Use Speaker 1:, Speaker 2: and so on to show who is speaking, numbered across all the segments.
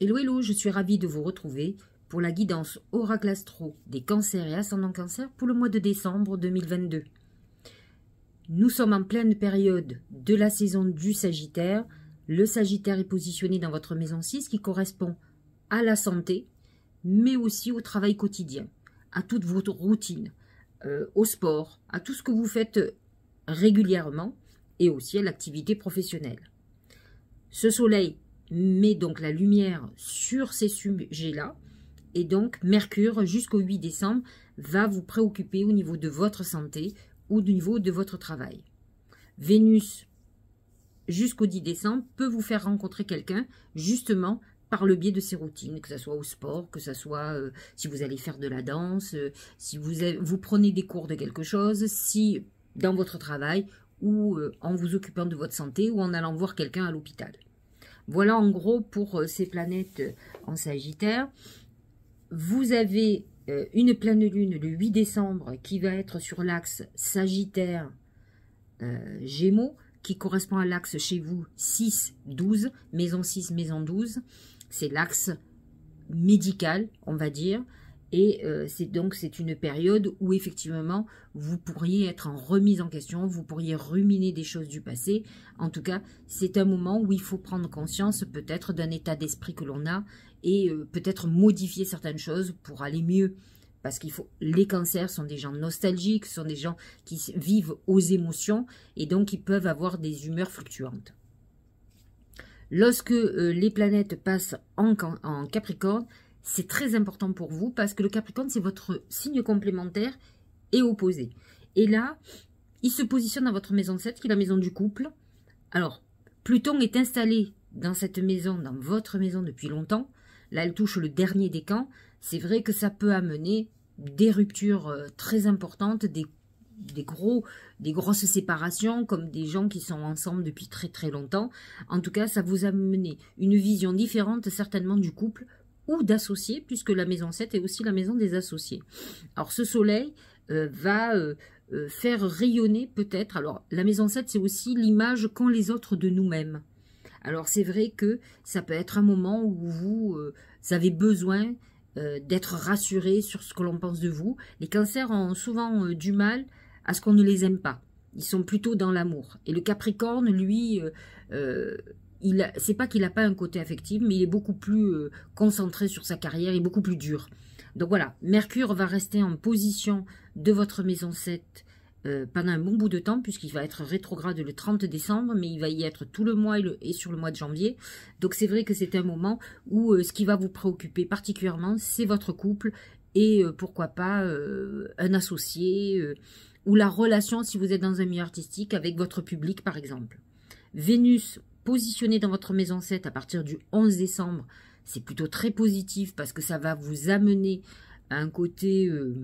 Speaker 1: Hello, hello, je suis ravie de vous retrouver pour la guidance astro des cancers et ascendants cancers pour le mois de décembre 2022. Nous sommes en pleine période de la saison du Sagittaire. Le Sagittaire est positionné dans votre maison 6 qui correspond à la santé, mais aussi au travail quotidien, à toute votre routine, euh, au sport, à tout ce que vous faites régulièrement et aussi à l'activité professionnelle. Ce soleil met donc la lumière sur ces sujets-là. Et donc, Mercure, jusqu'au 8 décembre, va vous préoccuper au niveau de votre santé ou du niveau de votre travail. Vénus, jusqu'au 10 décembre, peut vous faire rencontrer quelqu'un, justement, par le biais de ses routines, que ce soit au sport, que ce soit euh, si vous allez faire de la danse, euh, si vous, vous prenez des cours de quelque chose, si dans votre travail ou euh, en vous occupant de votre santé ou en allant voir quelqu'un à l'hôpital. Voilà en gros pour euh, ces planètes euh, en Sagittaire. Vous avez euh, une pleine lune le 8 décembre qui va être sur l'axe Sagittaire-Gémeaux, qui correspond à l'axe chez vous 6-12, maison 6, maison 12. C'est l'axe médical, on va dire. Et euh, c'est donc c'est une période où effectivement vous pourriez être en remise en question, vous pourriez ruminer des choses du passé. En tout cas, c'est un moment où il faut prendre conscience peut-être d'un état d'esprit que l'on a et euh, peut-être modifier certaines choses pour aller mieux. Parce qu'il faut. Les cancers sont des gens nostalgiques, sont des gens qui vivent aux émotions et donc ils peuvent avoir des humeurs fluctuantes. Lorsque euh, les planètes passent en Capricorne, c'est très important pour vous parce que le Capricorne, c'est votre signe complémentaire et opposé. Et là, il se positionne dans votre maison 7, qui est la maison du couple. Alors, Pluton est installé dans cette maison, dans votre maison depuis longtemps. Là, elle touche le dernier des camps. C'est vrai que ça peut amener des ruptures euh, très importantes, des, gros, des grosses séparations, comme des gens qui sont ensemble depuis très très longtemps. En tout cas, ça vous a amène une vision différente certainement du couple ou d'associés, puisque la maison 7 est aussi la maison des associés. Alors ce soleil euh, va euh, euh, faire rayonner peut-être, alors la maison 7 c'est aussi l'image qu'ont les autres de nous-mêmes. Alors c'est vrai que ça peut être un moment où vous avez besoin d'être rassuré sur ce que l'on pense de vous. Les cancers ont souvent du mal à ce qu'on ne les aime pas. Ils sont plutôt dans l'amour. Et le Capricorne, lui, c'est pas qu'il n'a pas un côté affectif, mais il est beaucoup plus euh, concentré sur sa carrière, et beaucoup plus dur. Donc voilà, Mercure va rester en position de votre maison 7 euh, pendant un bon bout de temps, puisqu'il va être rétrograde le 30 décembre, mais il va y être tout le mois et, sur le mois de janvier. Donc c'est vrai que c'est un moment où euh, ce qui va vous préoccuper particulièrement, c'est votre couple et pourquoi pas un associé ou la relation si vous êtes dans un milieu artistique avec votre public par exemple. Vénus positionnée dans votre maison 7 à partir du 11 décembre, c'est plutôt très positif parce que ça va vous amener à un côté, euh,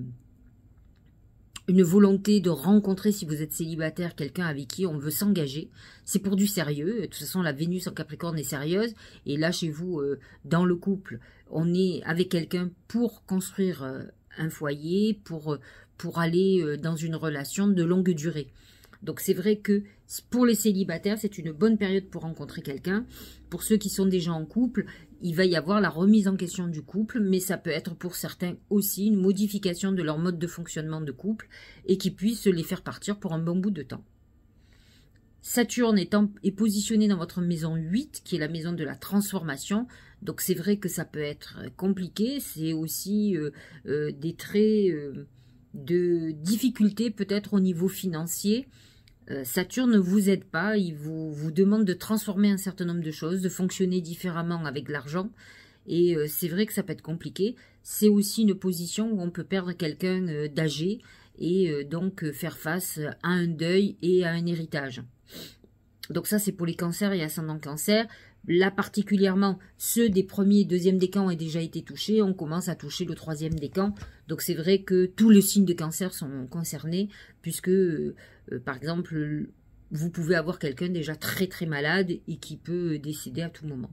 Speaker 1: une volonté de rencontrer, si vous êtes célibataire, quelqu'un avec qui on veut s'engager. C'est pour du sérieux. De toute façon, la Vénus en Capricorne est sérieuse. Et là, chez vous, euh, dans le couple, on est avec quelqu'un pour construire euh, un foyer, pour, pour aller dans une relation de longue durée. Donc c'est vrai que pour les célibataires, c'est une bonne période pour rencontrer quelqu'un. Pour ceux qui sont déjà en couple, il va y avoir la remise en question du couple, mais ça peut être pour certains aussi une modification de leur mode de fonctionnement de couple et qui puisse les faire partir pour un bon bout de temps. Saturne est, positionné dans votre maison 8, qui est la maison de la transformation. Donc c'est vrai que ça peut être compliqué, c'est aussi euh, euh, des traits euh, de difficulté peut-être au niveau financier, euh, Saturne ne vous aide pas, il vous, vous, demande de transformer un certain nombre de choses, de fonctionner différemment avec l'argent. Et euh, c'est vrai que ça peut être compliqué. C'est aussi une position où on peut perdre quelqu'un euh, d'âgé et donc faire face à un deuil et à un héritage. Donc ça, c'est pour les cancers et ascendants cancer. Là, particulièrement, ceux des premiers et deuxièmes décans ont déjà été touchés. On commence à toucher le troisième décan. Donc c'est vrai que tous les signes de cancer sont concernés puisque euh, par exemple, vous pouvez avoir quelqu'un déjà très très malade et qui peut décéder à tout moment.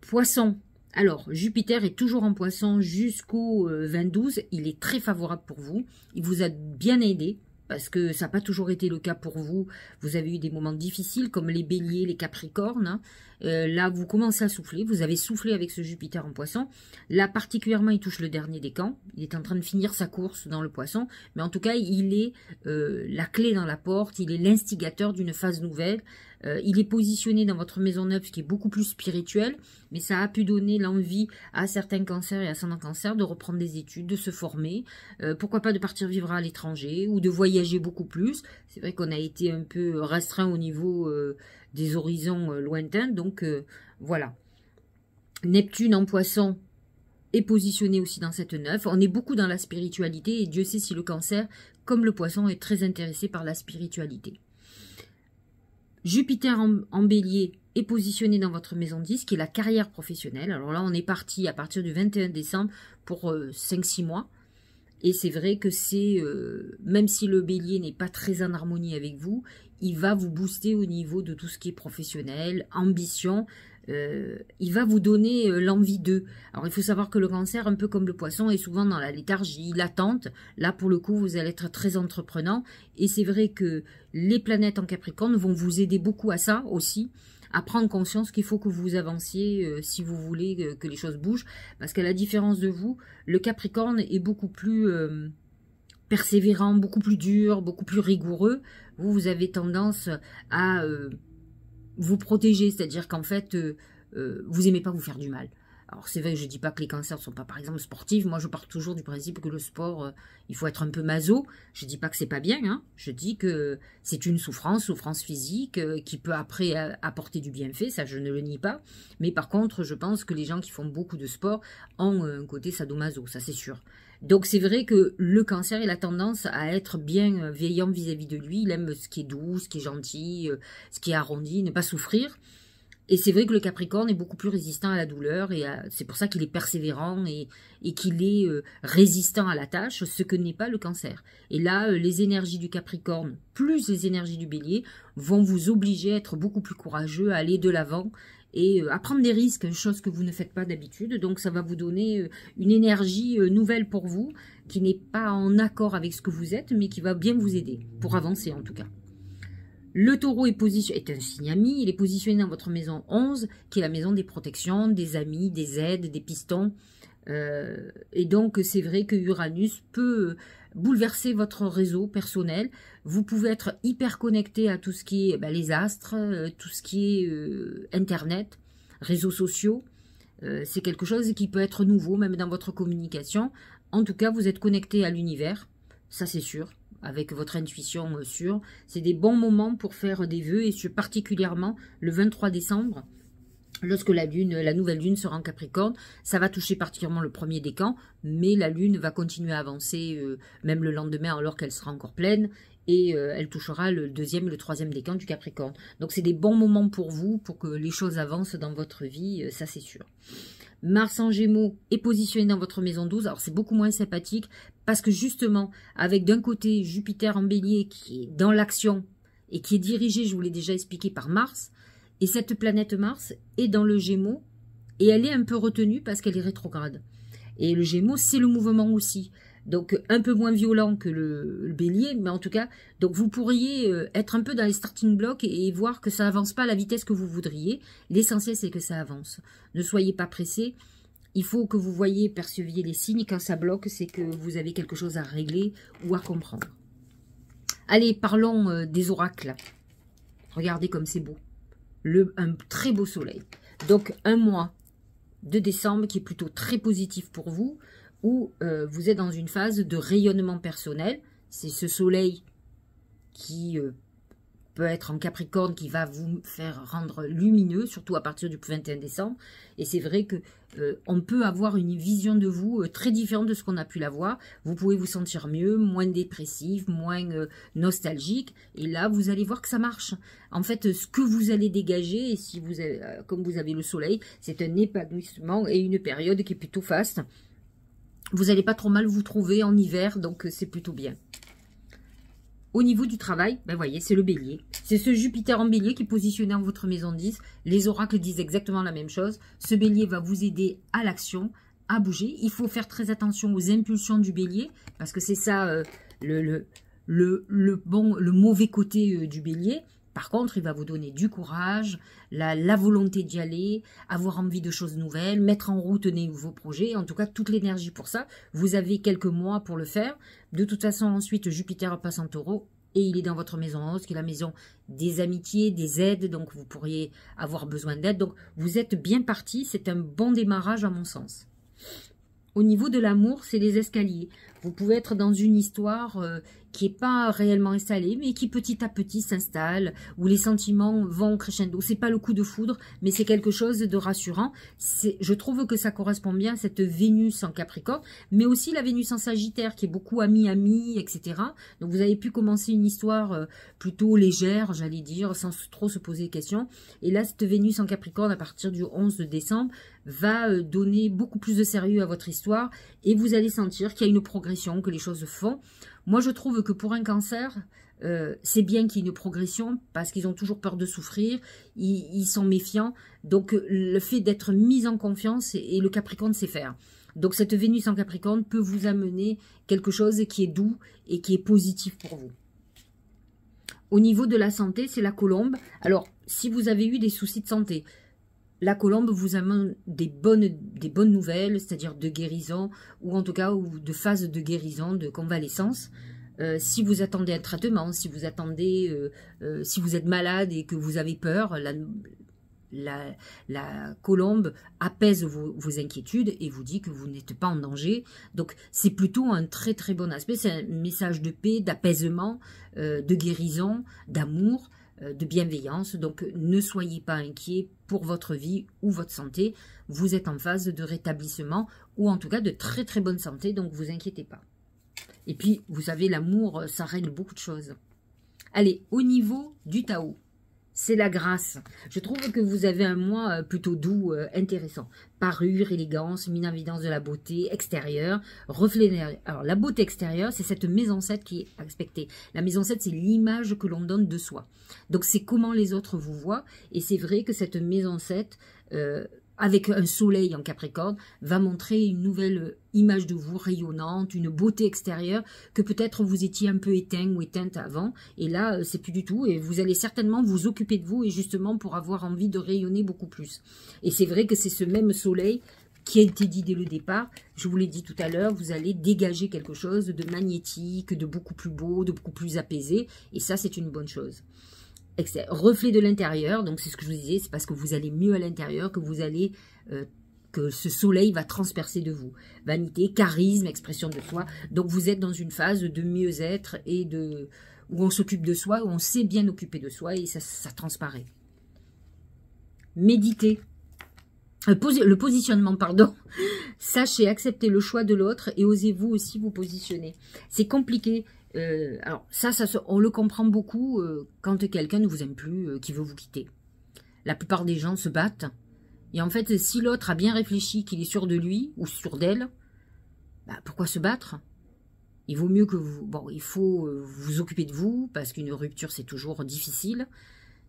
Speaker 1: Poisson. Alors, Jupiter est toujours en poisson jusqu'au 22. Euh, Il est très favorable pour vous. Il vous a bien aidé parce que ça n'a pas toujours été le cas pour vous. Vous avez eu des moments difficiles comme les béliers, les capricornes. Hein. Euh, là, vous commencez à souffler. Vous avez soufflé avec ce Jupiter en poisson. Là, particulièrement, il touche le dernier des camps. Il est en train de finir sa course dans le poisson. Mais en tout cas, il est euh, la clé dans la porte. Il est l'instigateur d'une phase nouvelle euh, il est positionné dans votre maison neuve, ce qui est beaucoup plus spirituel, mais ça a pu donner l'envie à certains cancers et à certains cancers de reprendre des études, de se former, euh, pourquoi pas de partir vivre à l'étranger ou de voyager beaucoup plus. C'est vrai qu'on a été un peu restreint au niveau euh, des horizons lointains, donc voilà. Neptune en poisson, est positionné aussi dans cette neuf. On est beaucoup dans la spiritualité et Dieu sait si le cancer, comme le poisson, est très intéressé par la spiritualité. Jupiter en, bélier est positionné dans votre maison 10, qui est la carrière professionnelle. Alors là, on est parti à partir du 21 décembre pour 5-6 euh, mois. Et c'est vrai que c'est, euh, même si le bélier n'est pas très en harmonie avec vous, il va vous booster au niveau de tout ce qui est professionnel, ambition. Euh, il va vous donner euh, l'envie d'eux. Alors il faut savoir que le cancer, un peu comme le poisson, est souvent dans la léthargie, l'attente. Là pour le coup, vous allez être très entreprenant. Et c'est vrai que les planètes en Capricorne vont vous aider beaucoup à ça aussi à prendre conscience qu'il faut que vous avanciez euh, si vous voulez que les choses bougent. Parce qu'à la différence de vous, le Capricorne est beaucoup plus persévérant, beaucoup plus dur, beaucoup plus rigoureux. Vous, vous avez tendance à vous protéger, c'est-à-dire qu'en fait, euh, euh, vous aimez pas vous faire du mal. Alors c'est vrai, je ne dis pas que les cancers ne sont pas par exemple sportifs. Moi, je pars toujours du principe que le sport, euh, il faut être un peu maso. Je ne dis pas que c'est pas bien. Hein. Je dis que c'est une souffrance, souffrance physique, qui peut après apporter du bienfait. Ça, je ne le nie pas. Mais par contre, je pense que les gens qui font beaucoup de sport ont un côté sadomaso, ça c'est sûr. Donc c'est vrai que le cancer, il a tendance à être bien euh, veillant vis-à-vis de lui. Il aime ce qui est doux, ce qui est gentil, euh, ce qui est arrondi, ne pas souffrir. Et c'est vrai que le Capricorne est beaucoup plus résistant à la douleur et c'est pour ça qu'il est persévérant et, qu'il est euh, résistant à la tâche, ce que n'est pas le cancer. Et là, les énergies du Capricorne plus les énergies du Bélier vont vous obliger à être beaucoup plus courageux, à aller de l'avant et euh, à prendre des risques, chose que vous ne faites pas d'habitude. Donc ça va vous donner euh, une énergie euh, nouvelle pour vous, qui n'est pas en accord avec ce que vous êtes, mais qui va bien vous aider, pour avancer en tout cas. Le taureau est, position est un signe ami, il est positionné dans votre maison 11, qui est la maison des protections, des amis, des aides, des pistons. et donc c'est vrai que Uranus peut bouleverser votre réseau personnel. Vous pouvez être hyper connecté à tout ce qui est bah, les astres, euh, tout ce qui est euh, Internet, réseaux sociaux. Euh, c'est quelque chose qui peut être nouveau, même dans votre communication. En tout cas, vous êtes connecté à l'univers, ça c'est sûr, avec votre intuition sûre. C'est des bons moments pour faire des vœux, et particulièrement le 23 décembre. Lorsque la lune, la nouvelle lune sera en Capricorne, ça va toucher particulièrement le premier décan, mais la lune va continuer à avancer euh, même le lendemain alors qu'elle sera encore pleine et euh, elle touchera le deuxième et le troisième décan du Capricorne. Donc c'est des bons moments pour vous pour que les choses avancent dans votre vie, euh, ça c'est sûr. Mars en Gémeaux est positionné dans votre maison 12. Alors c'est beaucoup moins sympathique parce que justement, avec d'un côté Jupiter en Bélier qui est dans l'action et qui est dirigé, je vous l'ai déjà expliqué, par Mars, et cette planète Mars est dans le Gémeaux et elle est un peu retenue parce qu'elle est rétrograde. Et le Gémeaux, c'est le mouvement aussi. Donc un peu moins violent que le, bélier, mais en tout cas, donc vous pourriez euh, être un peu dans les starting blocks et, voir que ça n'avance pas à la vitesse que vous voudriez. L'essentiel, c'est que ça avance. Ne soyez pas pressés. Il faut que vous voyez, perceviez les signes. Quand ça bloque, c'est que vous avez quelque chose à régler ou à comprendre. Allez, parlons euh, des oracles. Regardez comme c'est beau un très beau soleil. Donc un mois de décembre qui est plutôt très positif pour vous, où euh, vous êtes dans une phase de rayonnement personnel. C'est ce soleil qui euh, peut être en Capricorne qui va vous faire rendre lumineux, surtout à partir du 21 décembre. Et c'est vrai que euh, on peut avoir une vision de vous euh, très différente de ce qu'on a pu l'avoir. Vous pouvez vous sentir mieux, moins dépressif, moins euh, nostalgique. Et là, vous allez voir que ça marche. En fait, ce que vous allez dégager, et si vous avez, comme vous avez le soleil, c'est un épanouissement et une période qui est plutôt faste. Vous n'allez pas trop mal vous trouver en hiver, donc c'est plutôt bien au niveau du travail, ben voyez, c'est le bélier. C'est ce Jupiter en bélier qui est positionné en votre maison 10. Les oracles disent exactement la même chose. Ce bélier va vous aider à l'action, à bouger. Il faut faire très attention aux impulsions du bélier, parce que c'est ça euh, le, le, le, bon, le mauvais côté euh, du bélier. Par contre, il va vous donner du courage, la, volonté d'y aller, avoir envie de choses nouvelles, mettre en route des nouveaux projets, en tout cas toute l'énergie pour ça. Vous avez quelques mois pour le faire. De toute façon, ensuite, Jupiter passe en taureau et il est dans votre maison en qui est la maison des amitiés, des aides, donc vous pourriez avoir besoin d'aide. Donc vous êtes bien parti, c'est un bon démarrage à mon sens. Au niveau de l'amour, c'est les escaliers. Vous pouvez être dans une histoire euh, qui n'est pas réellement installée, mais qui petit à petit s'installe, où les sentiments vont crescendo. C'est pas le coup de foudre, mais c'est quelque chose de rassurant. Je trouve que ça correspond bien à cette Vénus en Capricorne, mais aussi la Vénus en Sagittaire, qui est beaucoup ami-ami, etc. Donc vous avez pu commencer une histoire euh, plutôt légère, j'allais dire, sans trop se poser de questions. Et là, cette Vénus en Capricorne, à partir du 11 décembre, va euh, donner beaucoup plus de sérieux à votre histoire, et vous allez sentir qu'il y a une progression que les choses font. Moi, je trouve que pour un cancer, euh, c'est bien qu'il y ait une progression parce qu'ils ont toujours peur de souffrir, ils, sont méfiants. Donc, euh, le fait d'être mis en confiance et le Capricorne sait faire. Donc, cette Vénus en Capricorne peut vous amener quelque chose qui est doux et qui est positif pour vous. Au niveau de la santé, c'est la colombe. Alors, si vous avez eu des soucis de santé, la colombe vous amène des bonnes, des bonnes nouvelles, c'est-à-dire de guérison, ou en tout cas de phase de guérison, de convalescence. Euh, si vous attendez un traitement, si vous attendez, euh, euh, si vous êtes malade et que vous avez peur, la, la, colombe apaise vos, vos, inquiétudes et vous dit que vous n'êtes pas en danger. Donc c'est plutôt un très très bon aspect, c'est un message de paix, d'apaisement, de guérison, d'amour. Euh, de bienveillance. Donc ne soyez pas inquiets pour votre vie ou votre santé. Vous êtes en phase de rétablissement ou en tout cas de très très bonne santé, donc vous inquiétez pas. Et puis, vous savez, l'amour, euh, ça règle beaucoup de choses. Allez, au niveau du Tao c'est la grâce. Je trouve que vous avez un moi euh, plutôt doux, euh, intéressant. Parure, élégance, mine évidence de la beauté extérieure, reflet Alors, la beauté extérieure, c'est cette maison 7 qui est respectée. La maison 7, c'est l'image que l'on donne de soi. Donc, c'est comment les autres vous voient. Et c'est vrai que cette maison 7 avec un soleil en Capricorne, va montrer une nouvelle image de vous rayonnante, une beauté extérieure que peut-être vous étiez un peu éteint ou éteinte avant. Et là, euh, c'est plus du tout. Et vous allez certainement vous occuper de vous et justement pour avoir envie de rayonner beaucoup plus. Et c'est vrai que c'est ce même soleil qui a été dit dès le départ. Je vous l'ai dit tout à l'heure, vous allez dégager quelque chose de magnétique, de beaucoup plus beau, de beaucoup plus apaisé. Et ça, c'est une bonne chose reflet de l'intérieur, donc c'est ce que je vous disais, c'est parce que vous allez mieux à l'intérieur que vous allez euh, que ce soleil va transpercer de vous. Vanité, charisme, expression de soi. Donc vous êtes dans une phase de mieux-être et de où on s'occupe de soi, où on sait bien occuper de soi et ça, ça transparaît. Méditez. Euh, le positionnement, pardon. Sachez accepter le choix de l'autre et osez-vous aussi vous positionner. C'est compliqué. Euh, alors ça, ça, on le comprend beaucoup euh, quand quelqu'un ne vous aime plus, euh, qui veut vous quitter. La plupart des gens se battent. Et en fait, si l'autre a bien réfléchi, qu'il est sûr de lui ou sûr d'elle, bah, pourquoi se battre Il vaut mieux que vous... Bon, il faut vous occuper de vous, parce qu'une rupture, c'est toujours difficile.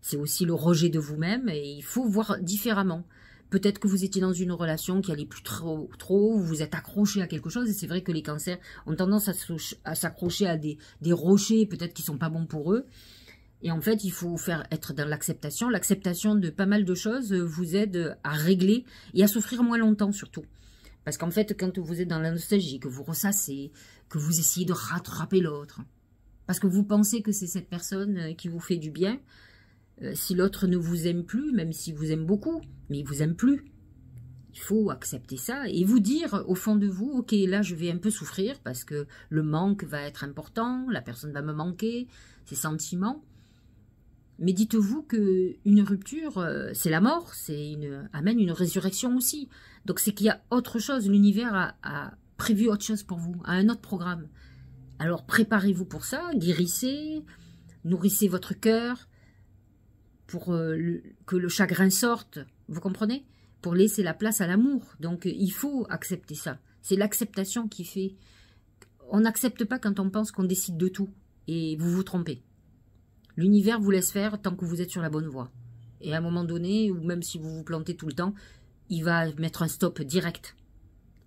Speaker 1: C'est aussi le rejet de vous-même, et il faut voir différemment. Peut-être que vous étiez dans une relation qui allait plus trop, trop, vous êtes accroché à quelque chose, et c'est vrai que les cancers ont tendance à s'accrocher à des, rochers, peut-être qui ne sont pas bons pour eux. Et en fait, il faut faire être dans l'acceptation. L'acceptation de pas mal de choses vous aide à régler et à souffrir moins longtemps surtout. Parce qu'en fait, quand vous êtes dans la nostalgie, que vous ressassez, que vous essayez de rattraper l'autre, parce que vous pensez que c'est cette personne qui vous fait du bien, euh, si l'autre ne vous aime plus, même s'il vous aime beaucoup, mais il vous aime plus, il faut accepter ça et vous dire au fond de vous, ok, là je vais un peu souffrir parce que le manque va être important, la personne va me manquer, ses sentiments. Mais dites-vous que une rupture, euh, c'est la mort, c'est une, amène une résurrection aussi. Donc c'est qu'il y a autre chose, l'univers a, a, prévu autre chose pour vous, a un autre programme. Alors préparez-vous pour ça, guérissez, nourrissez votre cœur, pour euh, que le chagrin sorte, vous comprenez Pour laisser la place à l'amour. Donc euh, il faut accepter ça. C'est l'acceptation qui fait. On n'accepte pas quand on pense qu'on décide de tout et vous vous trompez. L'univers vous laisse faire tant que vous êtes sur la bonne voie. Et à un moment donné, ou même si vous vous plantez tout le temps, il va mettre un stop direct.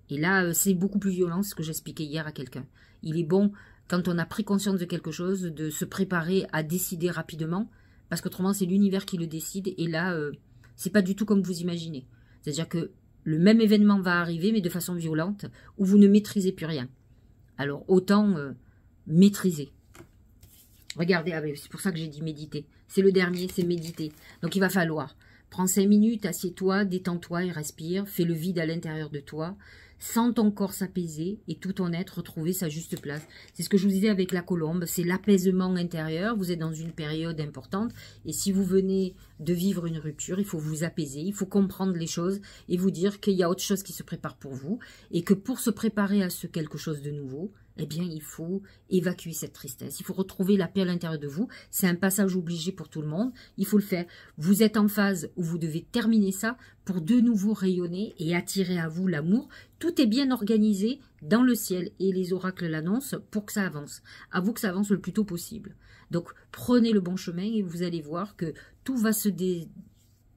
Speaker 1: Et là, euh, c'est beaucoup plus violent, ce que j'expliquais hier à quelqu'un. Il est bon, quand on a pris conscience de quelque chose, de se préparer à décider rapidement, parce qu'autrement c'est l'univers qui le décide et là ce euh, c'est pas du tout comme vous imaginez. C'est-à-dire que le même événement va arriver mais de façon violente où vous ne maîtrisez plus rien. Alors autant euh, maîtriser. Regardez, ah c'est pour ça que j'ai dit méditer. C'est le dernier, c'est méditer. Donc il va falloir Prends 5 minutes, assieds-toi, détends-toi et respire. Fais le vide à l'intérieur de toi sans ton corps s'apaiser et tout ton être retrouver sa juste place. C'est ce que je vous disais avec la colombe, c'est l'apaisement intérieur, vous êtes dans une période importante et si vous venez de vivre une rupture, il faut vous apaiser, il faut comprendre les choses et vous dire qu'il y a autre chose qui se prépare pour vous et que pour se préparer à ce quelque chose de nouveau, eh bien, il faut évacuer cette tristesse. Il faut retrouver la paix à l'intérieur de vous. C'est un passage obligé pour tout le monde. Il faut le faire. Vous êtes en phase où vous devez terminer ça pour de nouveau rayonner et attirer à vous l'amour. Tout est bien organisé dans le ciel et les oracles l'annoncent pour que ça avance. À vous que ça avance le plus tôt possible. Donc, prenez le bon chemin et vous allez voir que tout va se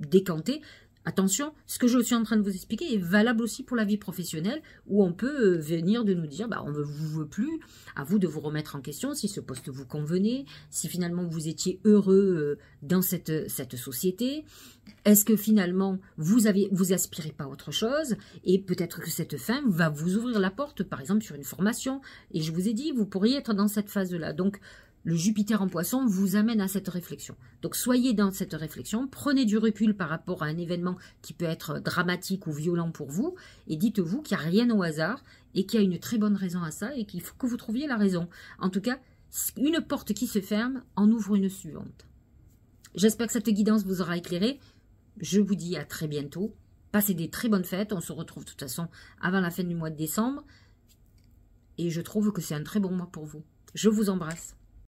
Speaker 1: décanter. Attention, ce que je suis en train de vous expliquer est valable aussi pour la vie professionnelle, où on peut euh, venir de nous dire, bah, on ne vous veut plus, à vous de vous remettre en question si ce poste vous convenait, si finalement vous étiez heureux euh, dans euh, cette, société, est-ce que finalement vous, avez, vous aspirez pas à autre chose, et peut-être que cette fin va vous ouvrir la porte, par exemple sur une formation, et je vous ai dit, vous pourriez être dans cette phase-là. Donc, le Jupiter en poisson vous amène à cette réflexion. Donc soyez dans cette réflexion, prenez du recul par rapport à un événement qui peut être dramatique ou violent pour vous, et dites-vous qu'il n'y a rien au hasard, et qu'il y a une très bonne raison à ça, et qu'il faut que vous trouviez la raison. En tout cas, une porte qui se ferme en ouvre une suivante. J'espère que cette guidance vous aura éclairé. Je vous dis à très bientôt. Passez des très bonnes fêtes. On se retrouve de toute façon avant la fin du mois de décembre. Et je trouve que c'est un très bon mois pour vous. Je vous embrasse.